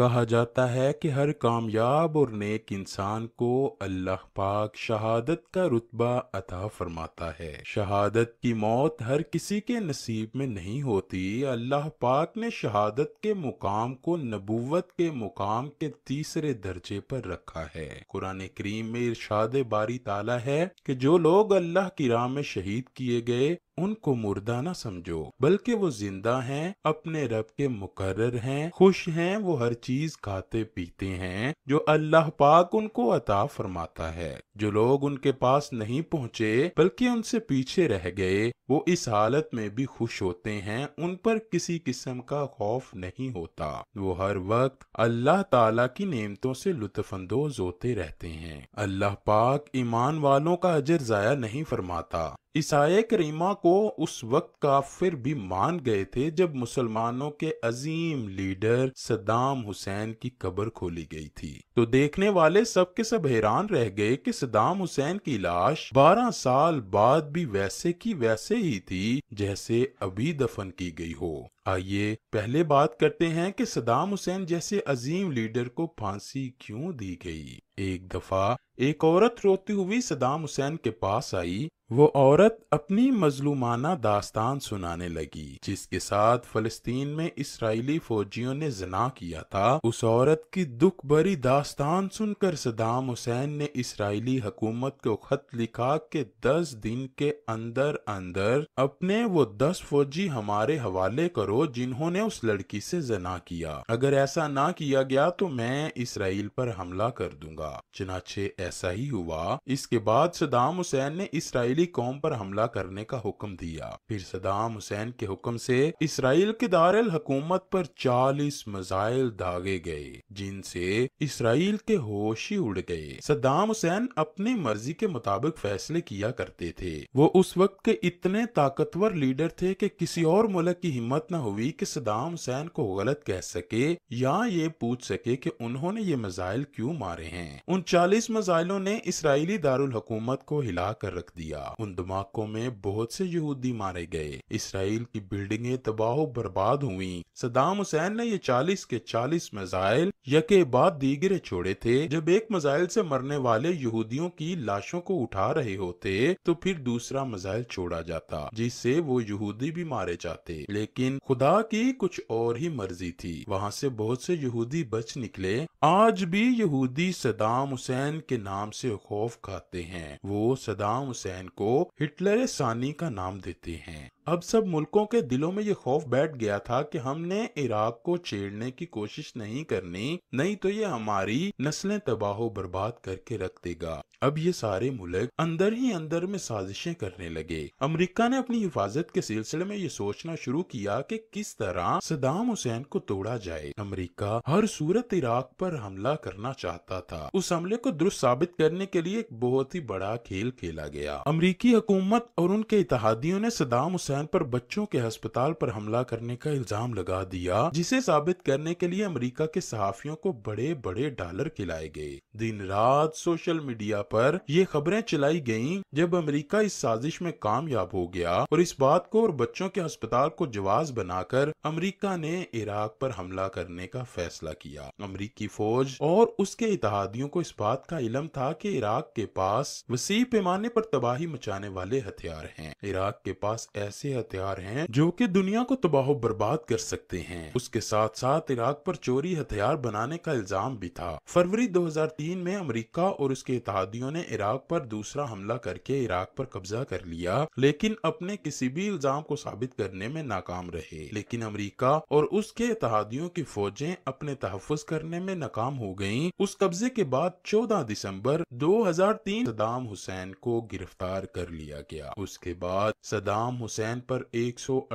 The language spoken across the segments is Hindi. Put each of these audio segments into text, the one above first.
कहा जाता है कि हर कामयाब और नेक इंसान को अल्लाह पाक शहादत का रुतबा अता फरमाता है शहादत की मौत हर किसी के नसीब में नहीं होती अल्लाह पाक ने शहादत के मुकाम को नबूवत के मुकाम के तीसरे दर्जे पर रखा है कुरान करीम में इर्शाद बारी ताला है कि जो लोग अल्लाह की राह में शहीद किए गए उनको मुर्दा ना समझो बल्कि वो जिंदा हैं अपने रब के मुकर हैं खुश हैं वो हर चीज चीज खाते पीते हैं जो अल्लाह पाक उनको अता फरमाता है जो लोग उनके पास नहीं पहुँचे बल्कि उनसे पीछे रह गए वो इस हालत में भी खुश होते हैं उन पर किसी किस्म का खौफ नहीं होता वो हर वक्त अल्लाह ताला की नेमतों से लुत्फानंदोज होते रहते हैं अल्लाह पाक ईमान वालों का अजर जाया नहीं फरमाता ईसाई करीमा को उस वक्त काफिर भी मान गए थे जब मुसलमानों के अजीम लीडर सदाम हुसैन की कब्र खोली गई थी तो देखने वाले सब के सब हैरान रह गए कि सदाम हुसैन की लाश 12 साल बाद भी वैसे की वैसे ही थी जैसे अभी दफन की गई हो आइए पहले बात करते हैं कि सदाम हुसैन जैसे अजीम लीडर को फांसी क्यों दी गई एक दफा एक औरत रोती हुई सदाम हुसैन के पास आई वो औरत अपनी मजलूमाना दास्तान सुनाने लगी जिसके साथ फलस्तीन में इसराइली फौजियों ने जना किया था उस औरत की दुख भरी दास्तान सुनकर सदाम हुसैन ने इसराइली हुकूमत को खत लिखा के दस दिन के अंदर अंदर अपने वो दस फौजी हमारे हवाले करो जिन्होंने उस लड़की से जना किया अगर ऐसा ना किया गया तो मैं इसराइल पर हमला कर दूंगा चनाचे ऐसा ही हुआ इसके बाद सदाम हुसैन ने इसराइली इसराइली कौम पर हमला करने का हुक्म दिया फिर सदाम हुसैन के हुक्म से इसराइल के दारुल हुकूमत पर 40 मजाइल दागे गए जिनसे इसराइल के होश ही उड़ गए सदाम हुसैन अपनी मर्जी के मुताबिक फैसले किया करते थे वो उस वक्त के इतने ताकतवर लीडर थे कि किसी और मुल्क की हिम्मत न हुई कि सदाम हुसैन को गलत कह सके या ये पूछ सके कि उन्होंने ये मिजाइल क्यों मारे हैं उन चालीस मिजाइलों ने इसराइली दारुल हकूमत को हिला कर रख दिया उन धमाकों में बहुत से यहूदी मारे गए इसराइल की बिल्डिंगें तबाह बर्बाद हुई सदाम हुसैन ने ये चालीस के चालीस मिजाइल यके बाद दीगरे छोड़े थे जब एक मिजाइल से मरने वाले यहूदियों की लाशों को उठा रहे होते तो फिर दूसरा मिजाइल छोड़ा जाता जिससे वो यहूदी भी मारे जाते लेकिन खुदा की कुछ और ही मर्जी थी वहाँ से बहुत से यहूदी बच निकले आज भी यहूदी सदाम हुसैन के नाम से खौफ खाते हैं वो सदाम हुसैन को हिटलर सानी का नाम देते हैं अब सब मुल्कों के दिलों में ये खौफ बैठ गया था कि हमने इराक को छेड़ने की कोशिश नहीं करनी नहीं तो ये हमारी नस्लें तबाह बर्बाद करके रख देगा अब ये सारे मुल्क अंदर ही अंदर में साजिशें करने लगे अमेरिका ने अपनी हिफाजत के सिलसिले में ये सोचना शुरू किया कि किस तरह सदाम हुसैन को तोड़ा जाए अमरीका हर सूरत इराक पर हमला करना चाहता था उस हमले को दुरुस्त साबित करने के लिए एक बहुत ही बड़ा खेल खेला गया अमरीकी हुकूमत और उनके इतिहादियों ने सदाम हुसैन पाकिस्तान पर बच्चों के अस्पताल पर हमला करने का इल्जाम लगा दिया जिसे साबित करने के लिए अमेरिका के सहाफियों को बड़े बड़े डॉलर खिलाए गए दिन रात सोशल मीडिया पर ये खबरें चलाई गयी जब अमेरिका इस साजिश में कामयाब हो गया और इस बात को और बच्चों के अस्पताल को जवाब बनाकर अमरीका ने इराक पर हमला करने का फैसला किया अमरीकी फौज और उसके इतिहादियों को इस बात का इलम था की इराक के पास वसी पैमाने पर तबाही मचाने वाले हथियार हैं इराक के पास ऐसे ऐसे हथियार हैं जो कि दुनिया को तबाह बर्बाद कर सकते हैं उसके साथ साथ इराक पर चोरी हथियार बनाने का इल्जाम भी था फरवरी 2003 में अमेरिका और उसके इतिहादियों ने इराक पर दूसरा हमला करके इराक पर कब्जा कर लिया लेकिन अपने किसी भी इल्जाम को साबित करने में नाकाम रहे लेकिन अमरीका और उसके इतिहादियों की फौजें अपने तहफ़ करने में नाकाम हो गयी उस कब्जे के बाद चौदह दिसम्बर दो हजार तीन सदाम हुसैन को गिरफ्तार कर लिया गया उसके बाद सदाम हुसैन हुसैन पर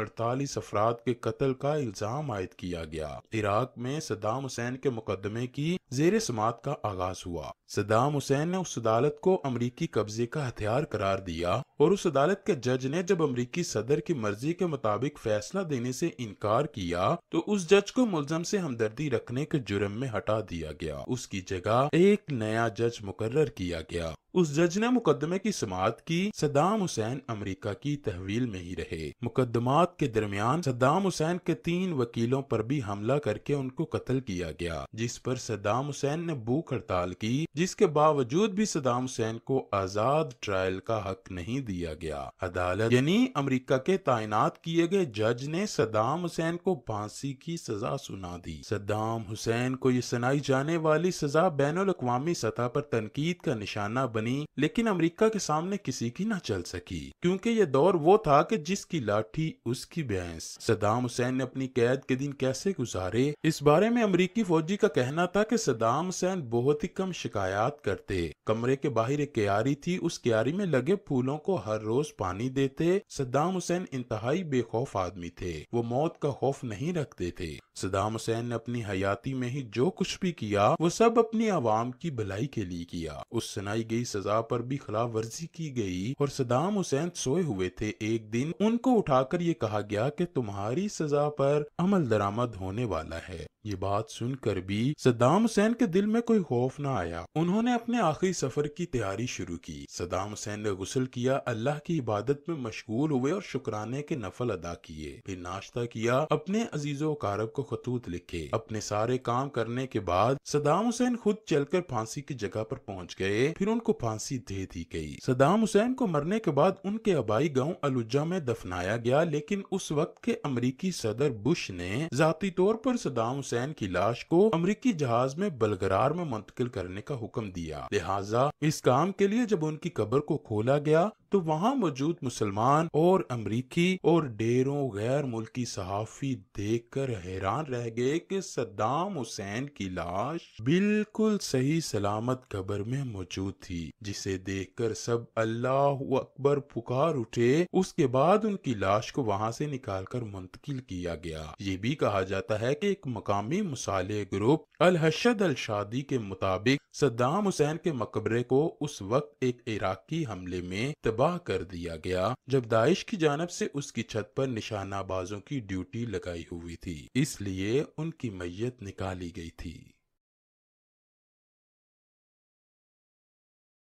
148 अफराद के कत्ल का इल्जाम आयद किया गया इराक में सदाम हुसैन के मुकदमे की जेर समात का आगाज हुआ सदाम हुसैन ने उस अदालत को अमरीकी कब्जे का हथियार करार दिया और उस अदालत के जज ने जब अमरीकी सदर की मर्जी के मुताबिक फैसला देने से इनकार किया तो उस जज को मुलजम से हमदर्दी रखने के जुर्म में हटा दिया गया उसकी जगह एक नया जज मुकर किया गया उस जज ने मुकदमे की समात की सदाम हुसैन अमेरिका की तहवील में ही रहे मुकदमात के दरमियान सदाम हुसैन के तीन वकीलों पर भी हमला करके उनको कत्ल किया गया जिस पर सदाम हुसैन ने भूख हड़ताल की जिसके बावजूद भी सदाम हुसैन को आजाद ट्रायल का हक नहीं दिया गया अदालत यानी अमेरिका के तैनात किए गए जज ने सदाम हुसैन को फांसी की सजा सुना दी सद्दाम हुसैन को ये सुनाई जाने वाली सजा बैन अवी सतह पर तनकीद का निशाना बनी लेकिन अमरीका के सामने किसी की न चल सकी क्यूँकी ये दौर वो था की जिसकी लाठी उसकी भैंस सदाम हुसैन ने अपनी कैद के दिन कैसे गुजारे इस बारे में अमरीकी फौजी का कहना था की सदाम हुसैन बहुत ही कम शिकायत करते कमरे के बाहर एक क्यारी थी उस क्यारी में लगे फूलों को हर रोज पानी देते सद्दाम हुसैन इंतहाई बेखौफ आदमी थे वो मौत का खौफ नहीं रखते थे सद्दाम हुसैन ने अपनी हयाती में ही जो कुछ भी किया वो सब अपनी आवाम की भलाई के लिए किया उस सुनाई गई सजा पर भी खिलाफ वर्जी की गई और सदाम हुसैन सोए हुए थे एक दिन उनको उठाकर ये कहा गया कि तुम्हारी सजा पर अमल दरामद होने वाला है ये बात सुनकर भी सद्दाम हुसैन के दिल में कोई खौफ न आया उन्होंने अपने आखिरी सफर की तैयारी शुरू की सद्दाम हुसैन ने गुसल किया अल्लाह की इबादत में मशगूल हुए और शुक्राने के नफल अदा किए फिर नाश्ता किया अपने अजीजों कारब को खतूत लिखे अपने सारे काम करने के बाद सदाम हुसैन खुद चलकर फांसी की जगह पर पहुंच गए फिर उनको फांसी दे दी गई सदाम हुसैन को मरने के बाद उनके अबाई गाँव अलुजा में दफनाया गया लेकिन उस वक्त के अमरीकी सदर बुश ने जाती तौर पर सदाम हुसैन की लाश को अमरीकी जहाज में बलगरार में मुंतकिल करने का हुक्म दिया लिहाजा इस काम के लिए जब उनकी कब्र को खोला गया तो वहाँ मौजूद मुसलमान और अमरीकी और डेरों गैर मुल्की सहाफी देख कर हैरान रह गए कि सद्दाम हुसैन की लाश बिल्कुल सही सलामत कब्र में मौजूद थी जिसे देख कर सब अल्लाह अकबर पुकार उठे उसके बाद उनकी लाश को वहाँ से निकाल कर मुंतकिल किया गया ये भी कहा जाता है की एक मकामी मसाले ग्रुप अलहशद अल शादी के मुताबिक सद्दाम हुसैन के मकबरे को उस वक्त एक इराकी हमले में तबाह तबाह कर दिया गया जब दाइश की जानब से उसकी छत पर निशानाबाजों की ड्यूटी लगाई हुई थी इसलिए उनकी मैयत निकाली गई थी